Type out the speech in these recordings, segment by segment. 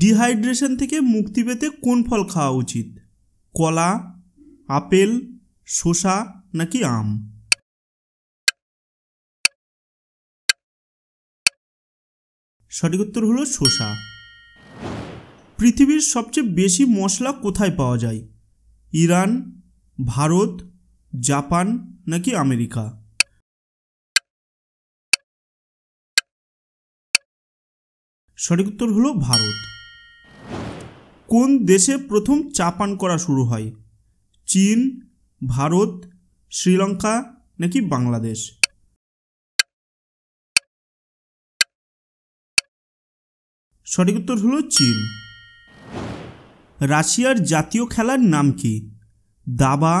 Dehydration থেকে মুক্তি পেতে কোন ফল খাওয়া উচিত কলা আপেল শসা নাকি আম সঠিক উত্তর হলো শসা পৃথিবীর সবচেয়ে বেশি মশলা কোথায় পাওয়া যায় ইরান ভারত জাপান নাকি আমেরিকা সঠিক উত্তর হলো ভারত কোন দেশে প্রথম চা পান করা শুরু হয় চীন ভারত শ্রীলঙ্কা নাকি বাংলাদেশ সঠিক উত্তর হলো চীন রাশিয়ার জাতীয় খেলার নাম কি দাবা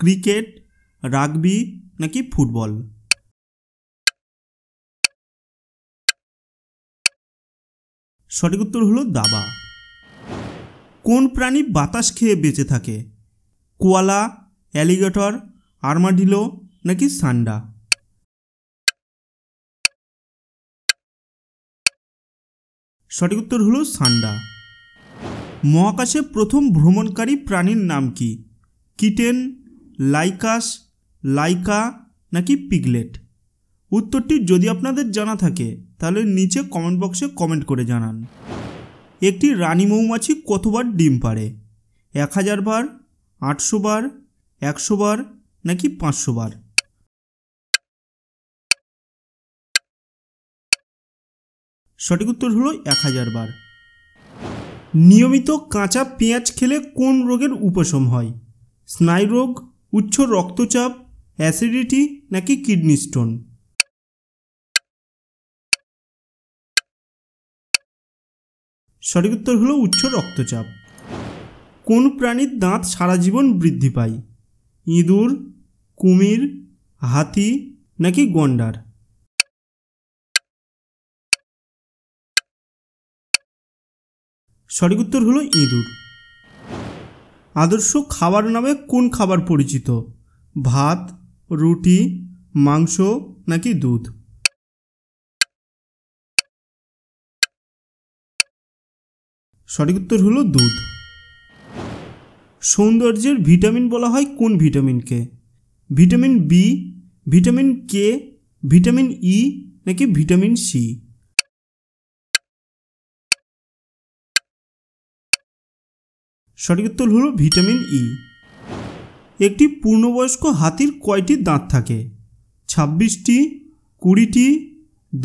ক্রিকেট রাগবি নাকি ফুটবল সঠিক উত্তর হলো দাবা কোন প্রাণী বাতাস খেয়ে বেঁচে থাকে কোয়ালা অ্যালিগেটর আর্মাডিলো নাকি সান্ডা সঠিক উত্তর হলো সান্ডা মহাকাশে প্রথম ভ্রমণকারী প্রাণীর নাম কি কিটেন লাইকাস লাইকা নাকি পিগলেট উত্তরটি যদি আপনাদের জানা থাকে তাহলে নিচে কমেন্ট বক্সে কমেন্ট করে জানান একটি রানী মৌমাছি কতবার ডিম পারে এক হাজার বার আটশো বার একশো বার নাকি পাঁচশো বার সঠিক উত্তর হলো এক হাজার বার নিয়মিত কাঁচা পেঁয়াজ খেলে কোন রোগের উপশম হয় স্নায়ু রোগ উচ্চ রক্তচাপ অ্যাসিডিটি নাকি কিডনি স্টোন সঠিক উত্তর হলো উচ্চ রক্তচাপ কোন প্রাণীর দাঁত সারা জীবন বৃদ্ধি পায় ইঁদুর কুমির হাতি নাকি গন্ডার সঠিক উত্তর হলো ইঁদুর আদর্শ খাবার নামে কোন খাবার পরিচিত ভাত রুটি মাংস নাকি দুধ সঠিক উত্তর হলো দুধ সৌন্দর্যের ভিটামিন বলা হয় কোন ভিটামিনকে vitamin B vitamin K vitamin E e নাকি ভিটামিন সি সঠিক উত্তর হলো ভিটামিন ই e। একটি পূর্ণবয়স্ক হাতির কয়টি দাঁত থাকে ছাব্বিশটি কুড়িটি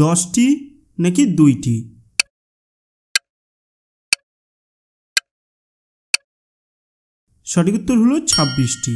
দশটি নাকি দুইটি সঠিক উত্তর হলো ছাব্বিশটি